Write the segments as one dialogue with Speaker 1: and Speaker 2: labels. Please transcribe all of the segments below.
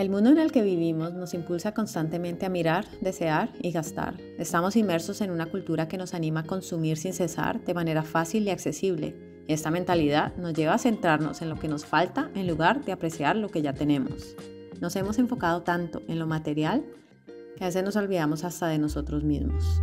Speaker 1: El mundo en el que vivimos nos impulsa constantemente a mirar, desear y gastar. Estamos inmersos en una cultura que nos anima a consumir sin cesar de manera fácil y accesible. Esta mentalidad nos lleva a centrarnos en lo que nos falta en lugar de apreciar lo que ya tenemos. Nos hemos enfocado tanto en lo material que a veces nos olvidamos hasta de nosotros mismos.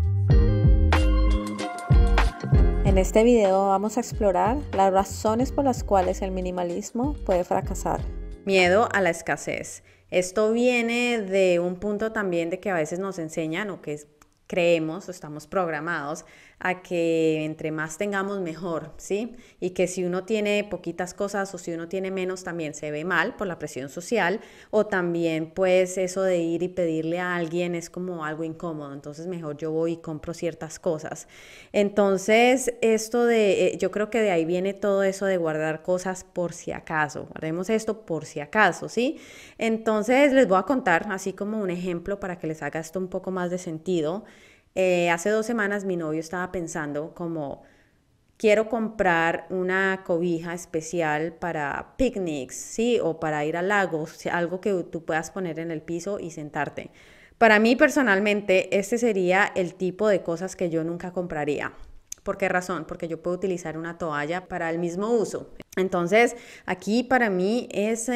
Speaker 1: En este video vamos a explorar las razones por las cuales el minimalismo puede fracasar. Miedo a la escasez. Esto viene de un punto también de que a veces nos enseñan o que creemos o estamos programados a que entre más tengamos mejor, ¿sí? Y que si uno tiene poquitas cosas o si uno tiene menos también se ve mal por la presión social o también pues eso de ir y pedirle a alguien es como algo incómodo, entonces mejor yo voy y compro ciertas cosas. Entonces esto de, eh, yo creo que de ahí viene todo eso de guardar cosas por si acaso, guardemos esto por si acaso, ¿sí? Entonces les voy a contar así como un ejemplo para que les haga esto un poco más de sentido. Eh, hace dos semanas mi novio estaba pensando como, quiero comprar una cobija especial para picnics, ¿sí? O para ir a lagos, algo que tú puedas poner en el piso y sentarte. Para mí personalmente, este sería el tipo de cosas que yo nunca compraría. ¿Por qué razón? Porque yo puedo utilizar una toalla para el mismo uso. Entonces, aquí para mí esa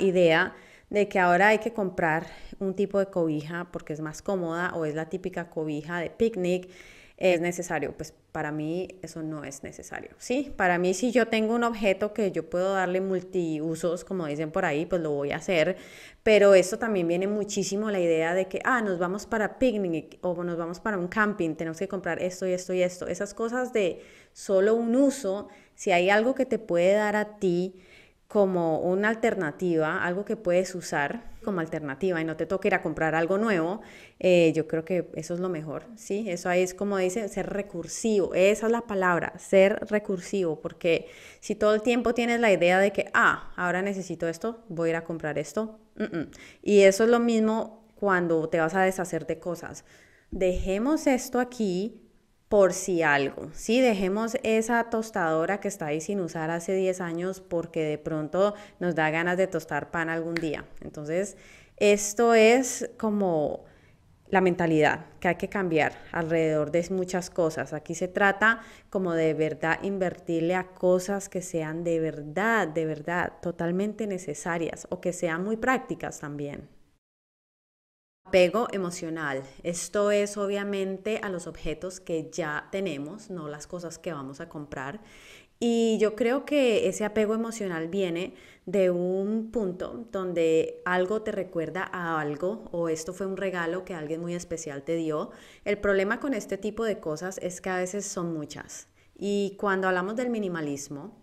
Speaker 1: idea de que ahora hay que comprar un tipo de cobija porque es más cómoda o es la típica cobija de picnic, es necesario. Pues para mí eso no es necesario, ¿sí? Para mí si yo tengo un objeto que yo puedo darle multiusos, como dicen por ahí, pues lo voy a hacer, pero esto también viene muchísimo la idea de que, ah, nos vamos para picnic o nos vamos para un camping, tenemos que comprar esto y esto y esto. Esas cosas de solo un uso, si hay algo que te puede dar a ti, como una alternativa, algo que puedes usar como alternativa y no te toque ir a comprar algo nuevo, eh, yo creo que eso es lo mejor, ¿sí? Eso ahí es como dice, ser recursivo, esa es la palabra, ser recursivo, porque si todo el tiempo tienes la idea de que, ah, ahora necesito esto, voy a ir a comprar esto, y eso es lo mismo cuando te vas a deshacer de cosas. Dejemos esto aquí, por si algo, si Dejemos esa tostadora que está ahí sin usar hace 10 años porque de pronto nos da ganas de tostar pan algún día. Entonces, esto es como la mentalidad que hay que cambiar alrededor de muchas cosas. Aquí se trata como de verdad invertirle a cosas que sean de verdad, de verdad, totalmente necesarias o que sean muy prácticas también. Apego emocional. Esto es obviamente a los objetos que ya tenemos, no las cosas que vamos a comprar. Y yo creo que ese apego emocional viene de un punto donde algo te recuerda a algo o esto fue un regalo que alguien muy especial te dio. El problema con este tipo de cosas es que a veces son muchas. Y cuando hablamos del minimalismo,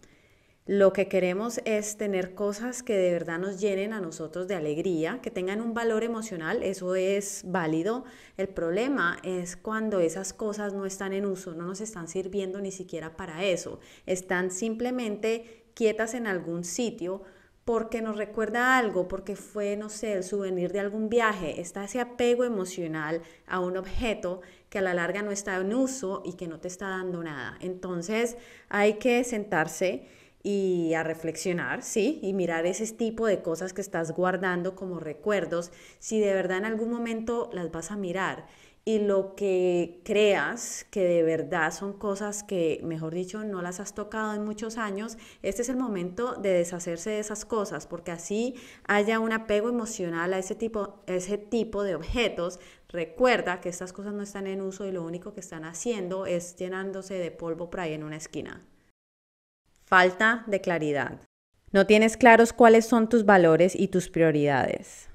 Speaker 1: lo que queremos es tener cosas que de verdad nos llenen a nosotros de alegría, que tengan un valor emocional, eso es válido. El problema es cuando esas cosas no están en uso, no nos están sirviendo ni siquiera para eso. Están simplemente quietas en algún sitio porque nos recuerda algo, porque fue, no sé, el souvenir de algún viaje. Está ese apego emocional a un objeto que a la larga no está en uso y que no te está dando nada. Entonces hay que sentarse y a reflexionar, ¿sí? Y mirar ese tipo de cosas que estás guardando como recuerdos, si de verdad en algún momento las vas a mirar y lo que creas que de verdad son cosas que, mejor dicho, no las has tocado en muchos años, este es el momento de deshacerse de esas cosas, porque así haya un apego emocional a ese tipo, ese tipo de objetos. Recuerda que estas cosas no están en uso y lo único que están haciendo es llenándose de polvo por ahí en una esquina. Falta de claridad. No tienes claros cuáles son tus valores y tus prioridades.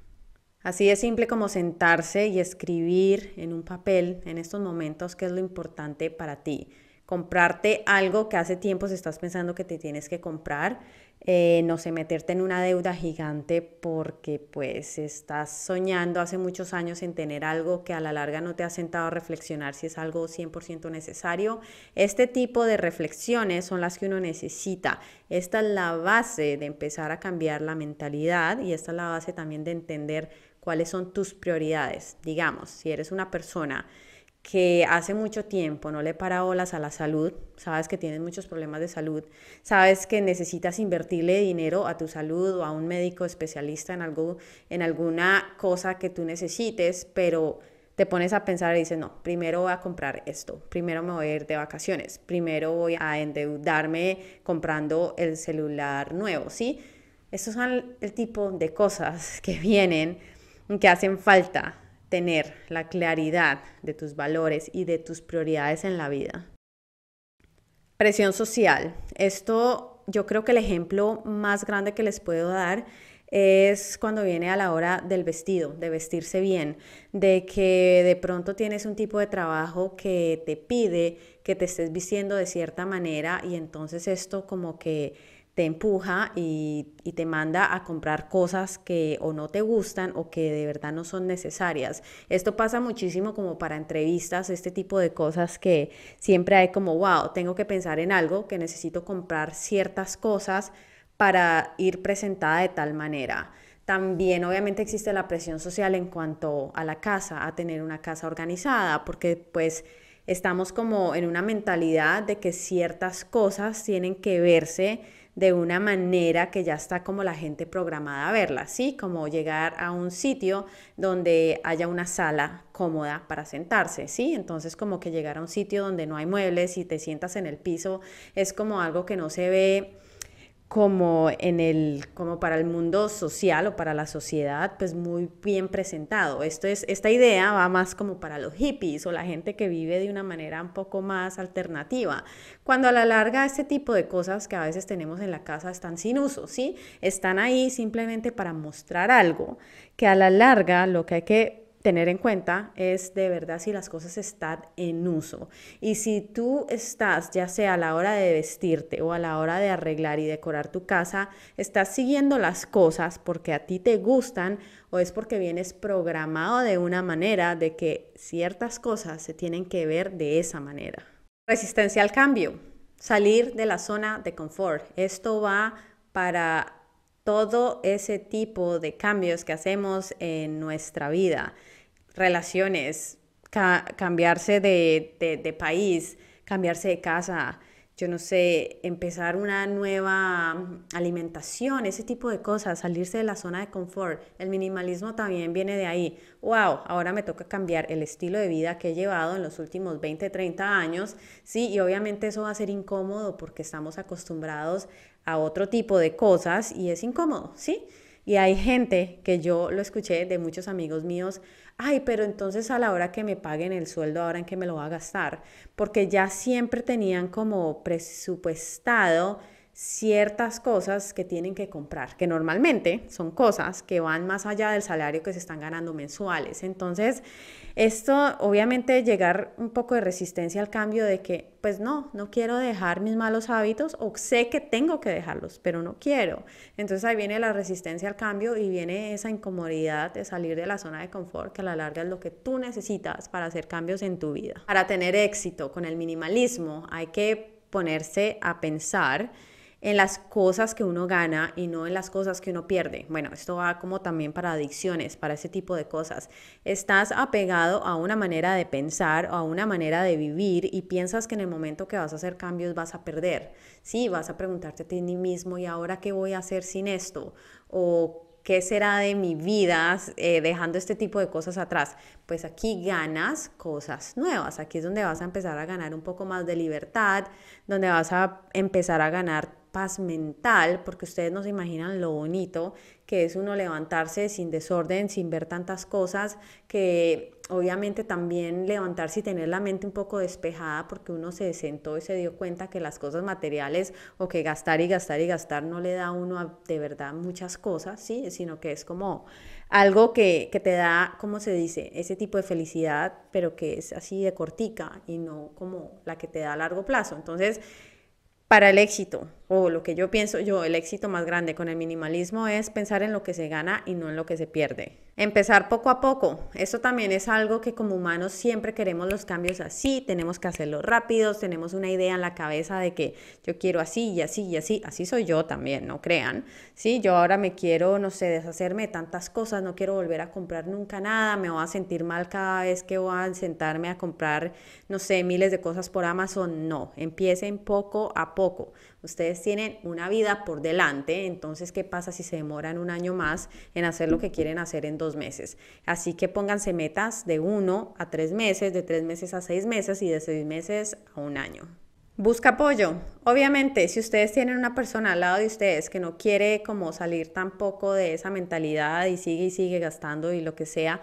Speaker 1: Así de simple como sentarse y escribir en un papel en estos momentos qué es lo importante para ti. Comprarte algo que hace tiempo estás pensando que te tienes que comprar, eh, no sé, meterte en una deuda gigante porque pues estás soñando hace muchos años en tener algo que a la larga no te ha sentado a reflexionar si es algo 100% necesario. Este tipo de reflexiones son las que uno necesita. Esta es la base de empezar a cambiar la mentalidad y esta es la base también de entender cuáles son tus prioridades. Digamos, si eres una persona que hace mucho tiempo no le para olas a la salud, sabes que tienes muchos problemas de salud, sabes que necesitas invertirle dinero a tu salud o a un médico especialista en algo en alguna cosa que tú necesites, pero te pones a pensar y dices, no, primero voy a comprar esto, primero me voy a ir de vacaciones, primero voy a endeudarme comprando el celular nuevo, ¿sí? Estos son el tipo de cosas que vienen, que hacen falta tener la claridad de tus valores y de tus prioridades en la vida. Presión social. Esto yo creo que el ejemplo más grande que les puedo dar es cuando viene a la hora del vestido, de vestirse bien, de que de pronto tienes un tipo de trabajo que te pide que te estés vistiendo de cierta manera y entonces esto como que te empuja y, te manda a comprar cosas que o no te gustan o que de verdad no son necesarias. Esto pasa muchísimo como para entrevistas, este tipo de cosas que siempre hay como, wow, tengo que pensar en algo, que necesito comprar ciertas cosas para ir presentada de tal manera. También obviamente existe la presión social en cuanto a la casa, a tener una casa organizada, porque pues estamos como en una mentalidad de que ciertas cosas tienen que verse de una manera que ya está como la gente programada a verla, ¿sí? Como llegar a un sitio donde haya una sala cómoda para sentarse, ¿sí? Entonces como que llegar a un sitio donde no hay muebles y te sientas en el piso es como algo que no se ve como en el como para el mundo social o para la sociedad pues muy bien presentado esto es esta idea va más como para los hippies o la gente que vive de una manera un poco más alternativa cuando a la larga este tipo de cosas que a veces tenemos en la casa están sin uso sí están ahí simplemente para mostrar algo que a la larga lo que hay que tener en cuenta es de verdad si las cosas están en uso. Y si tú estás, ya sea a la hora de vestirte o a la hora de arreglar y decorar tu casa, estás siguiendo las cosas porque a ti te gustan o es porque vienes programado de una manera de que ciertas cosas se tienen que ver de esa manera. Resistencia al cambio, salir de la zona de confort. Esto va para todo ese tipo de cambios que hacemos en nuestra vida, relaciones, cambiarse de, de país, cambiarse de casa, yo no sé, empezar una nueva mm, alimentación, ese tipo de cosas, salirse de la zona de confort. El minimalismo también viene de ahí. Wow, ahora me toca cambiar el estilo de vida que he llevado en los últimos 20, 30 años. Sí, y obviamente eso va a ser incómodo porque estamos acostumbrados a otro tipo de cosas y es incómodo, ¿sí? Y hay gente que yo lo escuché de muchos amigos míos, ay, pero entonces a la hora que me paguen el sueldo, ahora en que me lo va a gastar, porque ya siempre tenían como presupuestado ciertas cosas que tienen que comprar, que normalmente son cosas que van más allá del salario que se están ganando mensuales. Entonces, esto obviamente llegar un poco de resistencia al cambio de que, pues no, no quiero dejar mis malos hábitos o sé que tengo que dejarlos, pero no quiero. Entonces ahí viene la resistencia al cambio y viene esa incomodidad de salir de la zona de confort que a la larga es lo que tú necesitas para hacer cambios en tu vida. Para tener éxito con el minimalismo hay que ponerse a pensar en las cosas que uno gana y no en las cosas que uno pierde. Bueno, esto va como también para adicciones, para ese tipo de cosas. Estás apegado a una manera de pensar o a una manera de vivir y piensas que en el momento que vas a hacer cambios vas a perder. Sí, vas a preguntarte a ti mismo, ¿y ahora qué voy a hacer sin esto? O ¿qué será de mi vida eh, dejando este tipo de cosas atrás? Pues aquí ganas cosas nuevas, aquí es donde vas a empezar a ganar un poco más de libertad, donde vas a empezar a ganar paz mental, porque ustedes no se imaginan lo bonito que es uno levantarse sin desorden, sin ver tantas cosas, que obviamente también levantarse y tener la mente un poco despejada porque uno se sentó y se dio cuenta que las cosas materiales o que gastar y gastar y gastar no le da a uno de verdad muchas cosas, ¿sí? sino que es como algo que, que te da, ¿cómo se dice? Ese tipo de felicidad, pero que es así de cortica y no como la que te da a largo plazo. Entonces, para el éxito, o lo que yo pienso yo, el éxito más grande con el minimalismo es pensar en lo que se gana y no en lo que se pierde. Empezar poco a poco. Esto también es algo que como humanos siempre queremos los cambios así, tenemos que hacerlo rápidos, tenemos una idea en la cabeza de que yo quiero así y así y así, así soy yo también, no crean. Sí, yo ahora me quiero, no sé, deshacerme de tantas cosas, no quiero volver a comprar nunca nada, me voy a sentir mal cada vez que voy a sentarme a comprar, no sé, miles de cosas por Amazon. No, empiecen poco a poco. Ustedes tienen una vida por delante, entonces, ¿qué pasa si se demoran un año más en hacer lo que quieren hacer en dos meses? Así que pónganse metas de uno a tres meses, de tres meses a seis meses y de seis meses a un año. Busca apoyo. Obviamente, si ustedes tienen una persona al lado de ustedes que no quiere como salir tampoco de esa mentalidad y sigue y sigue gastando y lo que sea,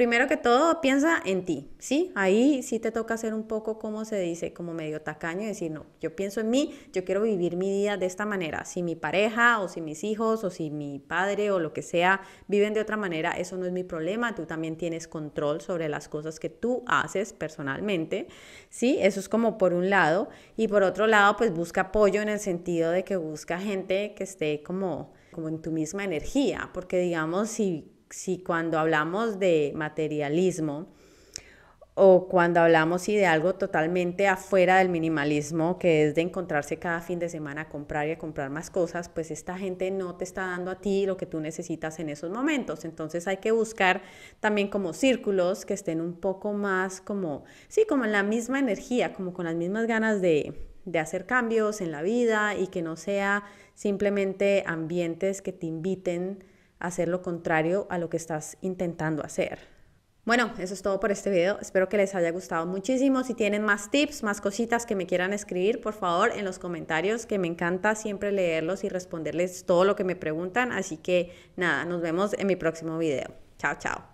Speaker 1: primero que todo, piensa en ti, ¿sí? Ahí sí te toca hacer un poco, como se dice, como medio tacaño decir, no, yo pienso en mí, yo quiero vivir mi vida de esta manera. Si mi pareja o si mis hijos o si mi padre o lo que sea viven de otra manera, eso no es mi problema. Tú también tienes control sobre las cosas que tú haces personalmente, ¿sí? Eso es como por un lado. Y por otro lado, pues busca apoyo en el sentido de que busca gente que esté como, como en tu misma energía, porque digamos, si si cuando hablamos de materialismo o cuando hablamos de algo totalmente afuera del minimalismo, que es de encontrarse cada fin de semana a comprar y a comprar más cosas, pues esta gente no te está dando a ti lo que tú necesitas en esos momentos. Entonces hay que buscar también como círculos que estén un poco más como, sí, como en la misma energía, como con las mismas ganas de, de hacer cambios en la vida y que no sea simplemente ambientes que te inviten hacer lo contrario a lo que estás intentando hacer. Bueno, eso es todo por este video. Espero que les haya gustado muchísimo. Si tienen más tips, más cositas que me quieran escribir, por favor, en los comentarios, que me encanta siempre leerlos y responderles todo lo que me preguntan. Así que nada, nos vemos en mi próximo video. Chao, chao.